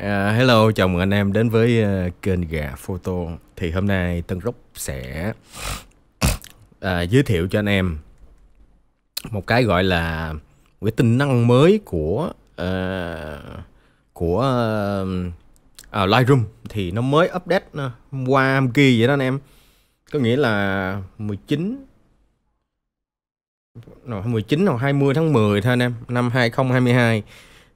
uh, hello, chào mừng anh em đến với uh, kênh Gà Photo. Thì hôm nay Tân Rốc sẽ uh, giới thiệu cho anh em một cái gọi là một cái tính năng mới của à, của à, Lightroom thì nó mới update qua hôm kia vậy đó anh em. Có nghĩa là 19 19 hoặc 20 tháng 10 thôi anh em, năm 2022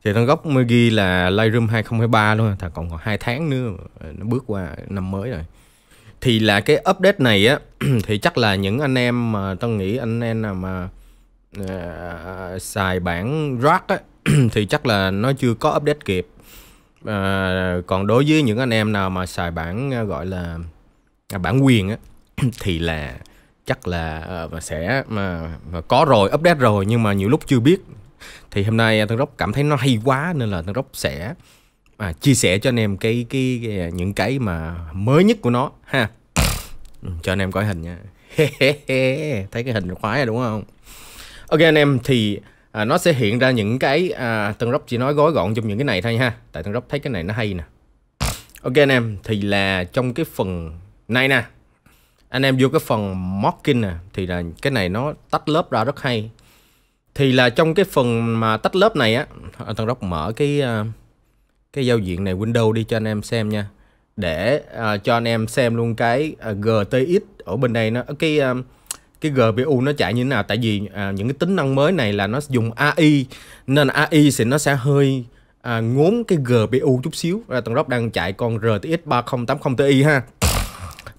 thì thằng gốc mới ghi là Lightroom 2023 luôn thằng còn còn hai tháng nữa nó bước qua năm mới rồi thì là cái update này á thì chắc là những anh em mà tao nghĩ anh em nào mà uh, xài bản Rust á thì chắc là nó chưa có update kịp uh, còn đối với những anh em nào mà xài bản uh, gọi là uh, bản quyền á thì là chắc là uh, sẽ mà, mà có rồi update rồi nhưng mà nhiều lúc chưa biết thì hôm nay à, tân rốc cảm thấy nó hay quá nên là tân rốc sẽ à, chia sẻ cho anh em cái, cái cái à, những cái mà mới nhất của nó ha ừ, cho anh em coi hình nha thấy cái hình khoái rồi đúng không ok anh em thì à, nó sẽ hiện ra những cái à, tân rốc chỉ nói gói gọn trong những cái này thôi ha tại tân rốc thấy cái này nó hay nè ok anh em thì là trong cái phần này nè anh em vô cái phần mocking nè thì là cái này nó tách lớp ra rất hay thì là trong cái phần mà tách lớp này á anh tân đốc mở cái à, cái giao diện này Windows đi cho anh em xem nha để uh, cho anh em xem luôn cái uh, à, GTX ở bên đây nó cái uh, cái GPU nó chạy như thế nào tại vì uh, những cái tính năng mới này là nó dùng AI nên AI thì nó sẽ hơi uh, ngốn cái GPU chút xíu ra uh, tầng Rock đang chạy con RTX 3080 Ti ha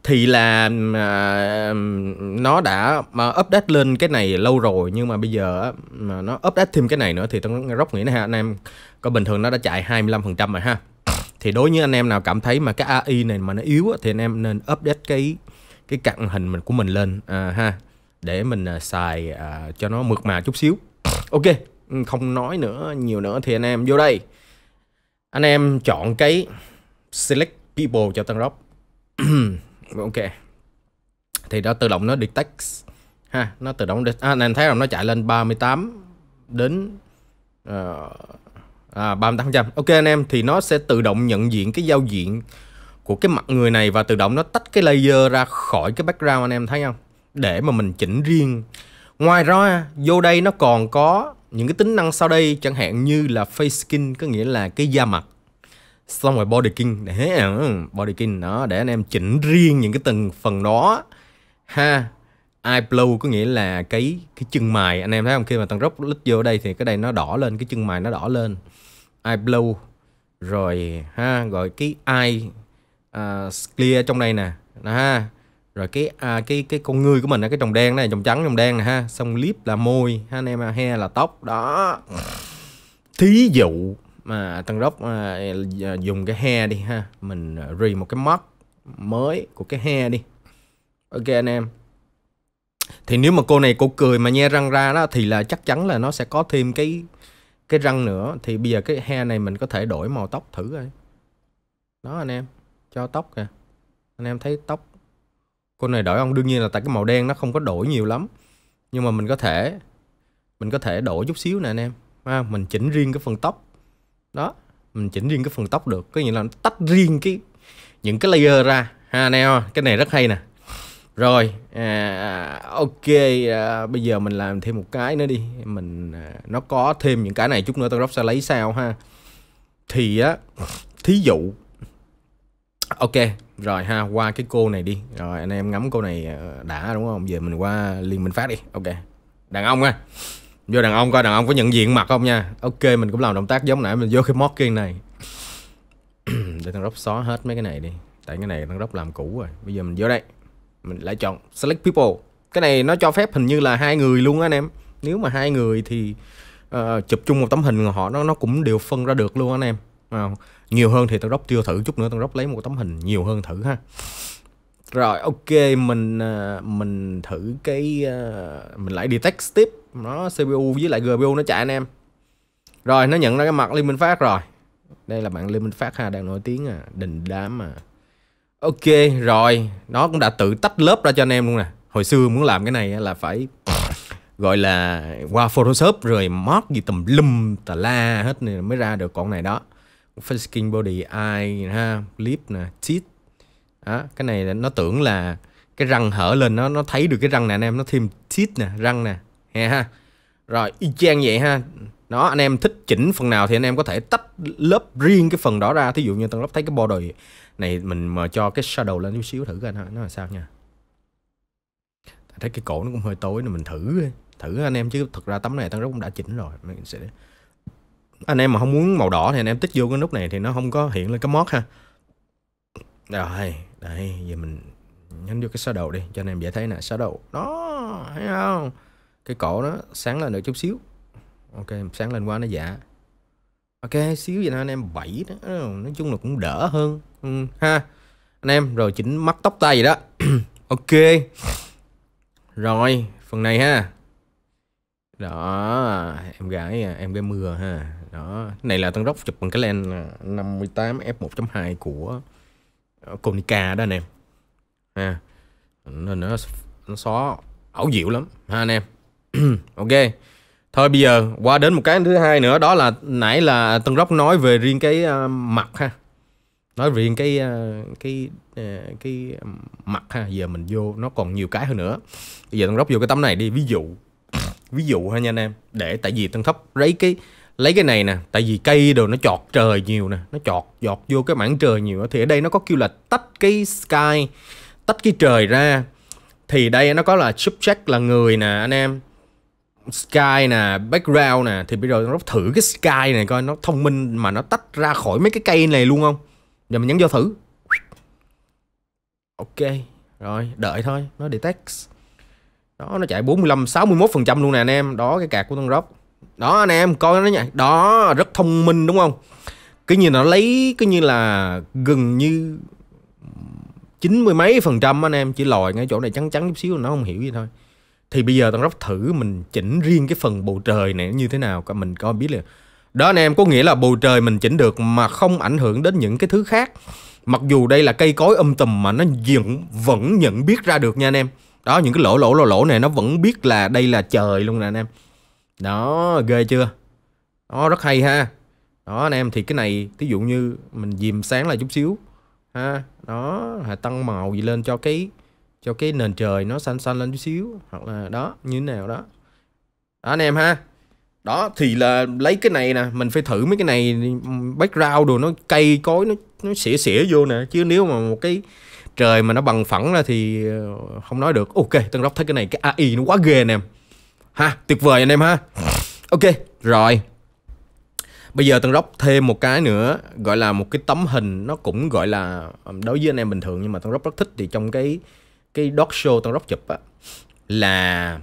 thì là à, nó đã mà update lên cái này lâu rồi nhưng mà bây giờ mà nó update thêm cái này nữa thì tôi rất nghĩ này ha anh em có bình thường nó đã chạy 25% rồi ha thì đối với anh em nào cảm thấy mà cái AI này mà nó yếu thì anh em nên update cái cái cặn hình mình của mình lên à, ha để mình à, xài à, cho nó mượt mà chút xíu ok không nói nữa nhiều nữa thì anh em vô đây anh em chọn cái select people cho tân rock ok thì nó tự động nó detect ha nó tự động detect. à, nên thấy rằng nó chạy lên 38 đến uh, à, 38% ok anh em thì nó sẽ tự động nhận diện cái giao diện của cái mặt người này và tự động nó tách cái layer ra khỏi cái background anh em thấy không để mà mình chỉnh riêng ngoài ra vô đây nó còn có những cái tính năng sau đây chẳng hạn như là face skin có nghĩa là cái da mặt xong rồi body king để ừ, body king đó để anh em chỉnh riêng những cái từng phần đó ha eye eyebrow có nghĩa là cái cái chân mày anh em thấy không khi mà tầng rốc lít vô đây thì cái đây nó đỏ lên cái chân mày nó đỏ lên eye eyebrow rồi ha rồi cái eye uh, clear trong đây nè đó, ha rồi cái à, cái cái con ngươi của mình là cái trồng đen này trồng trắng trồng đen này ha xong lip là môi ha anh em he là tóc đó thí dụ mà Tân Đốc à, à, dùng cái he đi ha mình à, rì một cái mod mới của cái he đi ok anh em thì nếu mà cô này cô cười mà nhe răng ra đó thì là chắc chắn là nó sẽ có thêm cái cái răng nữa thì bây giờ cái he này mình có thể đổi màu tóc thử rồi đó anh em cho tóc kìa anh em thấy tóc cô này đổi ông đương nhiên là tại cái màu đen nó không có đổi nhiều lắm nhưng mà mình có thể mình có thể đổi chút xíu nè anh em ha à, mình chỉnh riêng cái phần tóc đó mình chỉnh riêng cái phần tóc được có nghĩa là nó tách riêng cái những cái layer ra ha anh cái này rất hay nè rồi à, ok à, bây giờ mình làm thêm một cái nữa đi mình à, nó có thêm những cái này chút nữa tao sẽ lấy sao ha thì á thí dụ ok rồi ha qua cái cô này đi rồi anh em ngắm cô này à, đã đúng không giờ mình qua liền mình phát đi ok đàn ông ha vô đàn ông coi đàn ông có nhận diện mặt không nha ok mình cũng làm động tác giống nãy mình vô cái mót kia này để thằng rốc xóa hết mấy cái này đi tại cái này thằng rốc làm cũ rồi bây giờ mình vô đây mình lại chọn select people cái này nó cho phép hình như là hai người luôn á anh em nếu mà hai người thì uh, chụp chung một tấm hình họ nó nó cũng đều phân ra được luôn anh em à, nhiều hơn thì thằng rốc chưa thử chút nữa thằng rốc lấy một tấm hình nhiều hơn thử ha rồi ok mình uh, mình thử cái uh, mình lại đi text tiếp nó CPU với lại GPU nó chạy anh em rồi nó nhận ra cái mặt Liên Minh Phát rồi đây là bạn Liên Minh Phát ha đang nổi tiếng à đình đám mà ok rồi nó cũng đã tự tách lớp ra cho anh em luôn nè hồi xưa muốn làm cái này là phải gọi là qua Photoshop rồi mod gì tùm lum tà la hết này mới ra được con này đó face skin body eye ha lip nè teeth đó, cái này nó tưởng là cái răng hở lên nó nó thấy được cái răng nè anh em nó thêm teeth nè răng nè ha ha rồi y chang vậy ha nó anh em thích chỉnh phần nào thì anh em có thể tách lớp riêng cái phần đó ra thí dụ như tầng lớp thấy cái body này mình mà cho cái shadow lên chút xíu thử coi nó là sao nha thấy cái cổ nó cũng hơi tối nên mình thử thử anh em chứ thật ra tấm này tấm cũng đã chỉnh rồi mình sẽ anh em mà không muốn màu đỏ thì anh em tích vô cái nút này thì nó không có hiện lên cái mod ha rồi đây giờ mình nhấn vô cái shadow đi cho anh em dễ thấy nè shadow đó thấy không cái cổ nó sáng lên được chút xíu ok sáng lên quá nó dạ ok xíu vậy nè anh em bảy đó ờ, nói chung là cũng đỡ hơn ừ, ha anh em rồi chỉnh mắt tóc tay gì đó ok rồi phần này ha đó em gái em gái mưa ha đó này là tân rốc chụp bằng cái lens 58 f 1.2 của Konica đó anh em ha nên nó nó xóa ảo diệu lắm ha anh em ok thôi bây giờ qua đến một cái thứ hai nữa đó là nãy là tân rốc nói về riêng cái uh, mặt ha nói riêng cái uh, cái uh, cái mặt ha giờ mình vô nó còn nhiều cái hơn nữa bây giờ tân rốc vô cái tấm này đi ví dụ ví dụ ha nha anh em để tại vì tân thấp lấy cái lấy cái này nè tại vì cây đồ nó chọt trời nhiều nè nó chọt giọt vô cái mảng trời nhiều thì ở đây nó có kêu là tách cái sky tách cái trời ra thì đây nó có là subject là người nè anh em Sky nè, background nè Thì bây giờ nó thử cái Sky này coi Nó thông minh mà nó tách ra khỏi mấy cái cây này luôn không Giờ mình nhấn vô thử Ok Rồi đợi thôi Nó detect Đó nó chạy 45 61% phần trăm luôn nè anh em Đó cái cạc của con Rob Đó anh em coi nó nha Đó rất thông minh đúng không Cái như nó lấy Cứ như là gần như 90 mấy phần trăm anh em Chỉ lòi ngay chỗ này trắng trắng chút xíu Nó không hiểu gì thôi thì bây giờ tăng rốc thử mình chỉnh riêng cái phần bầu trời này như thế nào cả mình coi biết liền đó anh em có nghĩa là bầu trời mình chỉnh được mà không ảnh hưởng đến những cái thứ khác mặc dù đây là cây cối âm tùm mà nó vẫn vẫn nhận biết ra được nha anh em đó những cái lỗ lỗ lỗ lỗ này nó vẫn biết là đây là trời luôn nè anh em đó ghê chưa đó rất hay ha đó anh em thì cái này thí dụ như mình dìm sáng lại chút xíu ha đó tăng màu gì lên cho cái cho cái nền trời nó xanh xanh lên chút xíu hoặc là đó như thế nào đó, đó anh em ha đó thì là lấy cái này nè mình phải thử mấy cái này background đồ nó cây cối nó nó xỉa xỉa vô nè chứ nếu mà một cái trời mà nó bằng phẳng ra thì ờ, không nói được ok tân đốc thấy cái này cái ai nó quá ghê anh em ha tuyệt vời anh em ha ok rồi bây giờ tân đốc thêm một cái nữa gọi là một cái tấm hình nó cũng gọi là đối với anh em bình thường nhưng mà tân đốc rất thích thì trong cái cái dog show tao rock chụp á là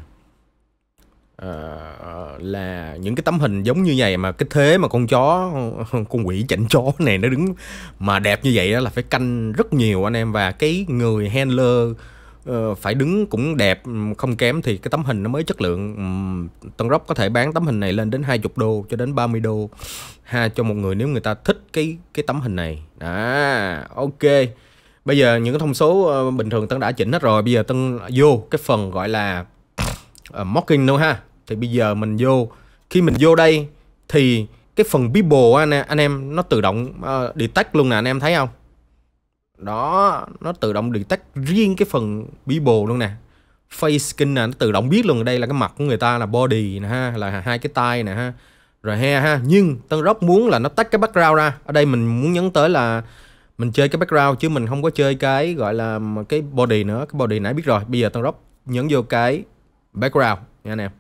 uh, là những cái tấm hình giống như vậy mà cái thế mà con chó con quỷ chảnh chó này nó đứng mà đẹp như vậy đó là phải canh rất nhiều anh em và cái người handler Uh, phải đứng cũng đẹp không kém thì cái tấm hình nó mới chất lượng um, Tân Rock có thể bán tấm hình này lên đến 20 đô cho đến 30 đô ha cho một người nếu người ta thích cái cái tấm hình này à ok bây giờ những cái thông số ờ, bình thường tân đã chỉnh hết rồi bây giờ tân vô cái phần gọi là uh, mocking luôn ha thì bây giờ mình vô khi mình vô đây thì cái phần people anh, anh em nó tự động uh, detect luôn nè anh em thấy không đó nó tự động detect riêng cái phần people luôn nè face skin nè nó tự động biết luôn đây là cái mặt của người ta là body nè ha là hai cái tay nè ha rồi he ha nhưng tân rất muốn là nó tách cái background ra ở đây mình muốn nhấn tới là mình chơi cái background chứ mình không có chơi cái gọi là cái body nữa cái body nãy biết rồi bây giờ tân drop nhấn vô cái background nha anh em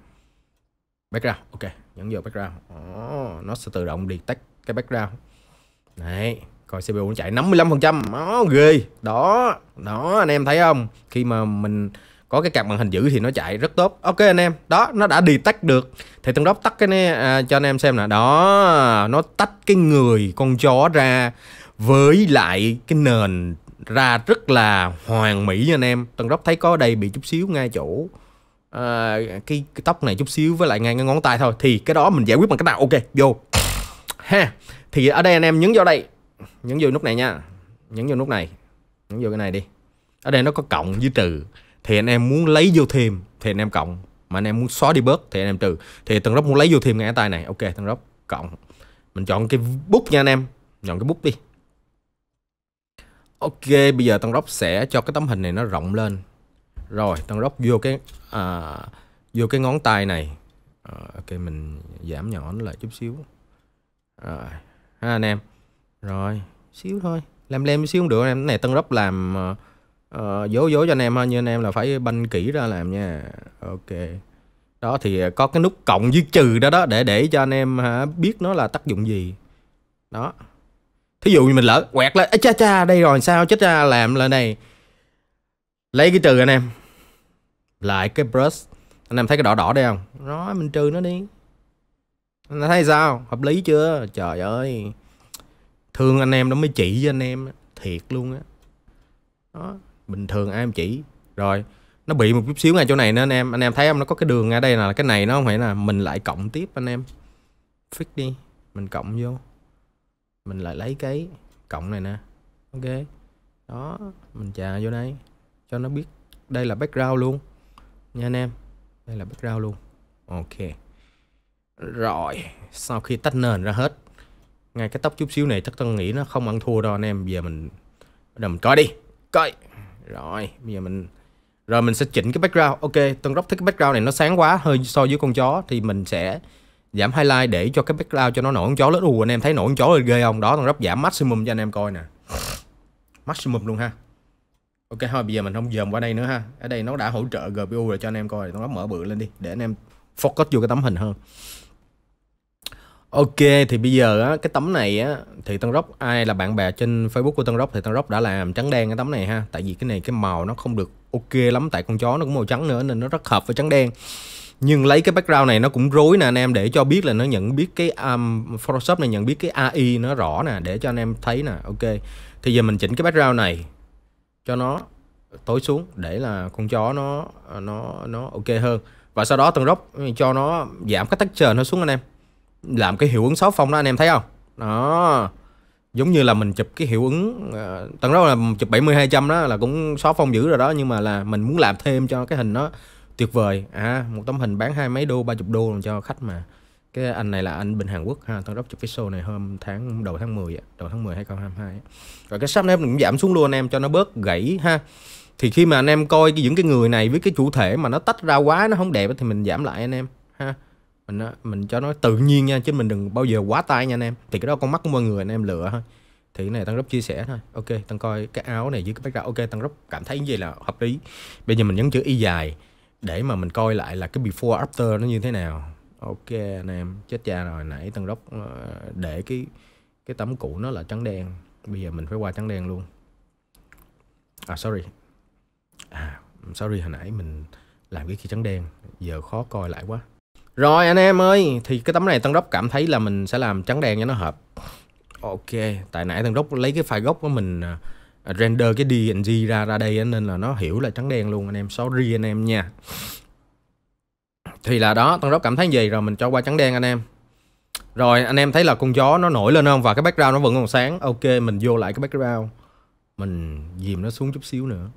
background ok nhấn vô background oh, nó sẽ tự động đi tắt cái background này coi CPU nó chạy 55% nó oh, ghê đó đó anh em thấy không khi mà mình có cái card màn hình giữ thì nó chạy rất tốt ok anh em đó nó đã đi tắt được thì tân đốc tắt cái này à, cho anh em xem nè đó nó tách cái người con chó ra với lại cái nền ra rất là hoàn mỹ nha anh em tầng rốc thấy có đây bị chút xíu ngay chỗ à, cái, cái tóc này chút xíu với lại ngay ngón tay thôi thì cái đó mình giải quyết bằng cách nào ok vô ha thì ở đây anh em nhấn vô đây nhấn vô nút này nha nhấn vô nút này nhấn vô cái này đi ở đây nó có cộng với trừ thì anh em muốn lấy vô thêm thì anh em cộng mà anh em muốn xóa đi bớt thì anh em trừ thì tầng rốc muốn lấy vô thêm ngay tay này ok tầng rốc cộng mình chọn cái bút nha anh em chọn cái bút đi Ok, bây giờ Tân Rốc sẽ cho cái tấm hình này nó rộng lên. Rồi, Tân Rốc vô cái à, vô cái ngón tay này. À, ok, mình giảm nhỏ nó lại chút xíu. Rồi, ha anh em. Rồi, xíu thôi. Làm lem xíu không được anh em. Cái này Tân Rốc làm uh, dố dố cho anh em ha, Nhưng anh em là phải banh kỹ ra làm nha. Ok. Đó thì có cái nút cộng với trừ đó đó để để cho anh em hả, biết nó là tác dụng gì. Đó thí dụ như mình lỡ quẹt lên cha cha đây rồi sao chết ra làm lại này lấy cái trừ anh em lại cái brush anh em thấy cái đỏ đỏ đây không đó mình trừ nó đi anh thấy sao hợp lý chưa trời ơi thương anh em nó mới chỉ với anh em thiệt luôn á đó. đó bình thường ai em chỉ rồi nó bị một chút xíu ngay chỗ này nữa anh em anh em thấy không nó có cái đường ngay đây là cái này nó không phải là mình lại cộng tiếp anh em fix đi mình cộng vô mình lại lấy cái cộng này nè ok đó mình chà vô đây cho nó biết đây là background luôn nha anh em đây là background luôn ok rồi sau khi tách nền ra hết ngay cái tóc chút xíu này chắc tôi nghĩ nó không ăn thua đâu anh em bây giờ mình bắt đầu mình coi đi coi rồi bây giờ mình rồi mình sẽ chỉnh cái background ok tân rất thích cái background này nó sáng quá hơi so với con chó thì mình sẽ giảm highlight để cho cái background cho nó nổi con chó lớn u anh em thấy nổi con chó lên ghê không đó thằng rắp giảm maximum cho anh em coi nè maximum luôn ha ok thôi bây giờ mình không dòm qua đây nữa ha ở đây nó đã hỗ trợ gpu rồi cho anh em coi nó mở bự lên đi để anh em focus vô cái tấm hình hơn Ok thì bây giờ á, cái tấm này á, thì Tân Rốc ai là bạn bè trên Facebook của Tân Rốc thì Tân Rốc đã làm trắng đen cái tấm này ha Tại vì cái này cái màu nó không được ok lắm tại con chó nó cũng màu trắng nữa nên nó rất hợp với trắng đen nhưng lấy cái background này nó cũng rối nè anh em để cho biết là nó nhận biết cái um, Photoshop này nhận biết cái AI nó rõ nè để cho anh em thấy nè ok thì giờ mình chỉnh cái background này cho nó tối xuống để là con chó nó nó nó ok hơn và sau đó tầng rốc cho nó giảm cái texture nó xuống anh em làm cái hiệu ứng sáu phong đó anh em thấy không đó giống như là mình chụp cái hiệu ứng uh, tầng đó là chụp 70 200 đó là cũng xóa phong dữ rồi đó nhưng mà là mình muốn làm thêm cho cái hình nó tuyệt vời à một tấm hình bán hai mấy đô ba chục đô cho khách mà cái anh này là anh bên Hàn Quốc ha tao đốc chụp pixel này hôm tháng đầu tháng 10 đầu tháng 10 2022 rồi cái shop em cũng giảm xuống luôn anh em cho nó bớt gãy ha thì khi mà anh em coi những cái người này với cái chủ thể mà nó tách ra quá nó không đẹp thì mình giảm lại anh em ha mình ờ, mình cho nó tự nhiên nha chứ mình đừng bao giờ quá tay nha anh em thì cái đó con mắt của mọi người anh em lựa thôi thì cái này tăng gấp chia sẻ thôi ok tăng coi cái áo này dưới cái background ok tăng gấp cảm thấy như vậy là hợp lý bây giờ mình nhấn chữ y dài để mà mình coi lại là cái before after nó như thế nào ok anh em chết cha rồi nãy tân đốc ờ, để cái cái tấm cũ nó là trắng đen bây giờ mình phải qua trắng đen luôn à sorry à sorry hồi nãy mình làm cái khi trắng đen giờ khó coi lại quá rồi anh em ơi thì cái tấm này tân đốc cảm thấy là mình sẽ làm trắng đen cho nó hợp ok tại nãy tân đốc lấy cái file gốc của mình à, render cái DNG ra ra đây nên là nó hiểu là trắng đen luôn anh em sorry anh em nha thì là đó tân rốc cảm thấy gì rồi mình cho qua trắng đen anh em rồi anh em thấy là con gió nó nổi lên không và cái background nó vẫn còn sáng ok mình vô lại cái background mình dìm nó xuống chút xíu nữa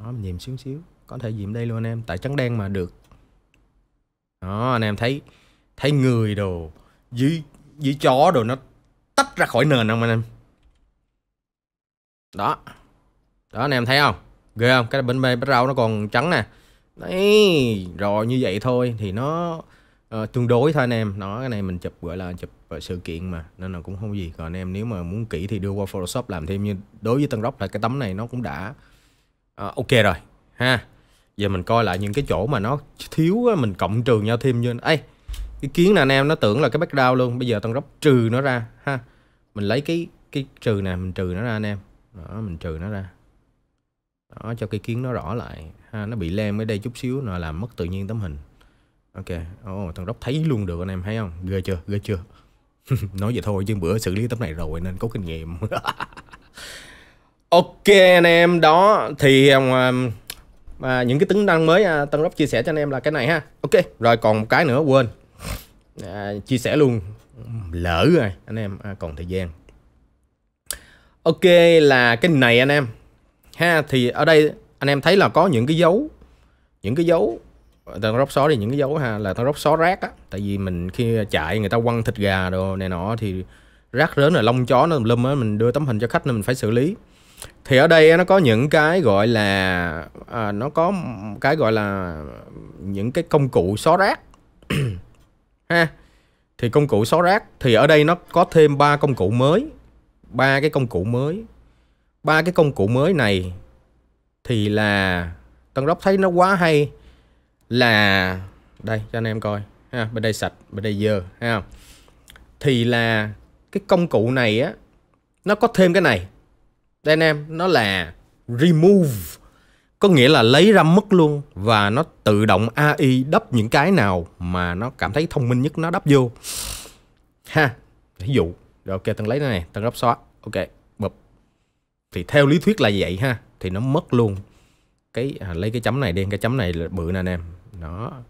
đó mình dìm xuống xíu có thể dìm đây luôn anh em tại trắng đen mà được đó anh em thấy thấy người đồ dưới dưới chó đồ nó tách ra khỏi nền không anh em đó đó anh em thấy không ghê không cái bên bên rau nó còn trắng nè đấy rồi như vậy thôi thì nó uh, tương đối thôi anh em nó cái này mình chụp gọi là chụp ờ, sự kiện mà nên là cũng không gì còn anh em nếu mà muốn kỹ thì đưa qua photoshop làm thêm như đối với tân rock là cái tấm này nó cũng đã uh, ok rồi ha giờ mình coi lại những cái chỗ mà nó thiếu mình cộng trừ nhau thêm như ấy cái kiến là anh em nó tưởng là cái background luôn bây giờ tân rock trừ nó ra ha mình lấy cái cái trừ này mình trừ nó ra anh em đó mình trừ nó ra đó cho cây kiến nó rõ lại ha, nó bị lem ở đây chút xíu nó làm mất tự nhiên tấm hình ok ồ oh, thằng đốc thấy luôn được anh em thấy không ghê chưa ghê chưa nói vậy thôi chứ bữa xử lý tấm này rồi nên có kinh nghiệm ok anh em đó thì um, mà um, những cái tính năng mới uh, tân đốc chia sẻ cho anh em là cái này ha ok rồi còn một cái nữa quên à, chia sẻ luôn lỡ rồi anh em à, còn thời gian Ok là cái này anh em ha thì ở đây anh em thấy là có những cái dấu những cái dấu thằng róc xó thì những cái dấu ha là thằng róc xó rác á tại vì mình khi chạy người ta quăng thịt gà đồ này nọ thì rác rến là lông chó nó lum á mình đưa tấm hình cho khách nên mình phải xử lý thì ở đây nó có những cái gọi là à, nó có cái gọi là những cái công cụ xó rác ha thì công cụ xó rác thì ở đây nó có thêm ba công cụ mới ba cái công cụ mới ba cái công cụ mới này thì là tân đốc thấy nó quá hay là đây cho anh em coi ha bên đây sạch bên đây dơ ha thì là cái công cụ này á nó có thêm cái này đây anh em nó là remove có nghĩa là lấy ra mất luôn và nó tự động AI đắp những cái nào mà nó cảm thấy thông minh nhất nó đắp vô ha ví dụ rồi ok Tân lấy này Tân góc xóa Ok bụp Thì theo lý thuyết là vậy ha Thì nó mất luôn cái à, Lấy cái chấm này đi Cái chấm này là bự nè anh em Đó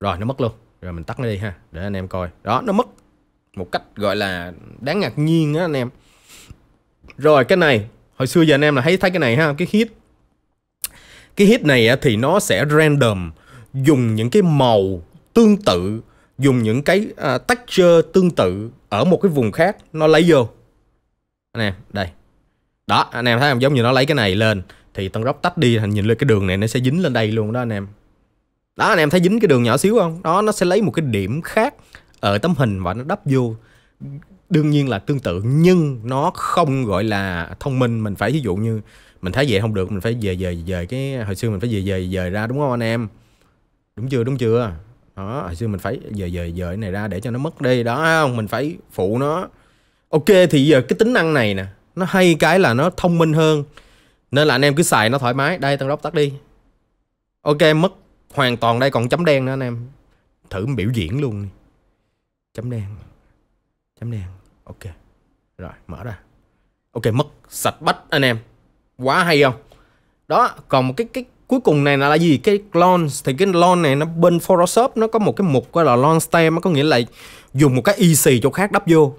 Rồi nó mất luôn Rồi mình tắt nó đi ha Để anh em coi Đó nó mất Một cách gọi là đáng ngạc nhiên á anh em Rồi cái này Hồi xưa giờ anh em là thấy thấy cái này ha Cái hit Cái hit này thì nó sẽ random Dùng những cái màu tương tự dùng những cái uh, à, texture tương tự ở một cái vùng khác nó lấy vô anh em đây đó anh em thấy không giống như nó lấy cái này lên thì tân róc tách đi thành nhìn lên cái đường này nó sẽ dính lên đây luôn đó anh em đó anh em thấy dính cái đường nhỏ xíu không đó nó sẽ lấy một cái điểm khác ở tấm hình và nó đắp vô đương nhiên là tương tự nhưng nó không gọi là thông minh mình phải ví dụ như mình thấy vậy không được mình phải về về về cái hồi xưa mình phải về về về ra đúng không anh em đúng chưa đúng chưa đó hồi xưa mình phải giờ giờ giờ này ra để cho nó mất đi đó không mình phải phụ nó ok thì giờ cái tính năng này nè nó hay cái là nó thông minh hơn nên là anh em cứ xài nó thoải mái đây tăng đốc tắt đi ok mất hoàn toàn đây còn chấm đen nữa anh em thử biểu diễn luôn đi chấm đen chấm đen ok rồi mở ra ok mất sạch bách anh em quá hay không đó còn một cái cái cuối cùng này là gì cái launch thì cái launch này nó bên Photoshop nó có một cái mục gọi là launch stem có nghĩa là dùng một cái Easy xì chỗ khác đắp vô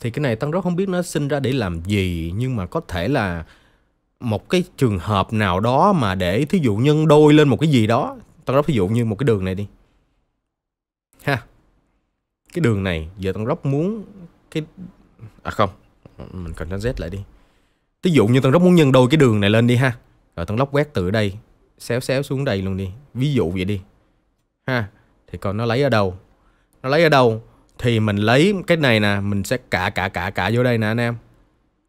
thì cái này tân rất không biết nó sinh ra để làm gì nhưng mà có thể là một cái trường hợp nào đó mà để thí dụ nhân đôi lên một cái gì đó tân rất thí dụ như một cái đường này đi ha cái đường này giờ tân rất muốn cái à không mình cần Z lại đi thí dụ như tân rất muốn nhân đôi cái đường này lên đi ha rồi tấn lóc quét từ đây Xéo xéo xuống đây luôn đi Ví dụ vậy đi ha Thì còn nó lấy ở đâu Nó lấy ở đâu Thì mình lấy cái này nè Mình sẽ cả cả cả cả vô đây nè anh em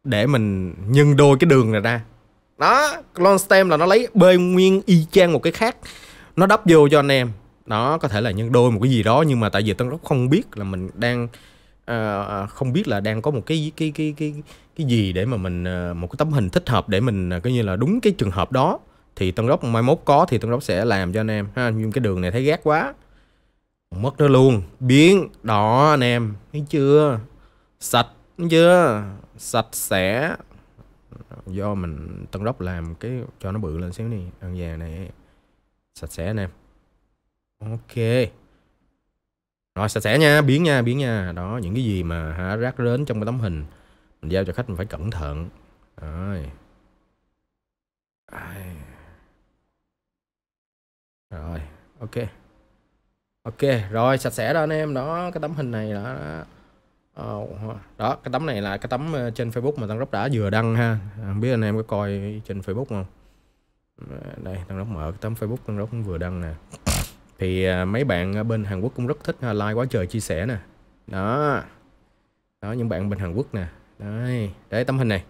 Để mình nhân đôi cái đường này ra Đó Long stem là nó lấy bê nguyên y chang một cái khác Nó đắp vô cho anh em nó có thể là nhân đôi một cái gì đó Nhưng mà tại vì Tân Lóc không biết là mình đang uh, Không biết là đang có một cái cái cái cái cái gì để mà mình ờ, một cái tấm hình thích hợp để mình ờ, coi như là đúng cái trường hợp đó thì tân đốc mai mốt có thì tân đốc sẽ làm cho anh em ha nhưng cái đường này thấy ghét quá mất nó luôn biến đỏ anh em thấy chưa sạch thấy chưa sạch sẽ do mình tân đốc làm cái cho nó bự lên xíu đi ăn vàng này sạch sẽ anh em ok rồi sạch sẽ nha biến nha biến nha đó những cái gì mà hả rác rến trong cái tấm hình mình giao cho khách mình phải cẩn thận rồi rồi ok ok rồi sạch sẽ đó anh em đó cái tấm hình này là oh, đó cái tấm này là cái tấm ờ, trên facebook mà tăng rốc đã vừa đăng ha không biết anh em có coi trên facebook không ờ, đây tăng rốc mở cái tấm facebook tăng rốc vừa đăng nè thì ờ, mấy bạn bên hàn quốc cũng rất thích like quá trời chia sẻ nè đó đó những bạn bên hàn quốc nè đấy để tấm hình này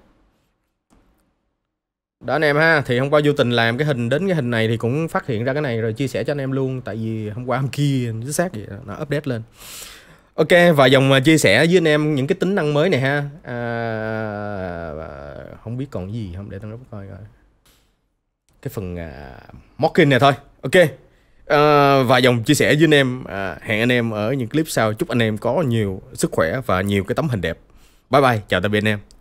đó anh em ha thì hôm qua vô tình làm cái hình đến cái hình này thì cũng phát hiện ra cái này rồi chia sẻ cho anh em luôn tại vì hôm qua hôm kia chính xác vậy nó update lên ok và dòng chia sẻ với anh em những cái tính năng mới này ha à, không biết còn gì không để tao nắp coi coi cái phần à, mocking này thôi ok à, và dòng chia sẻ với anh em à, hẹn anh em ở những clip sau chúc anh em có nhiều sức khỏe và nhiều cái tấm hình đẹp Bye bye, chào tạm biệt em.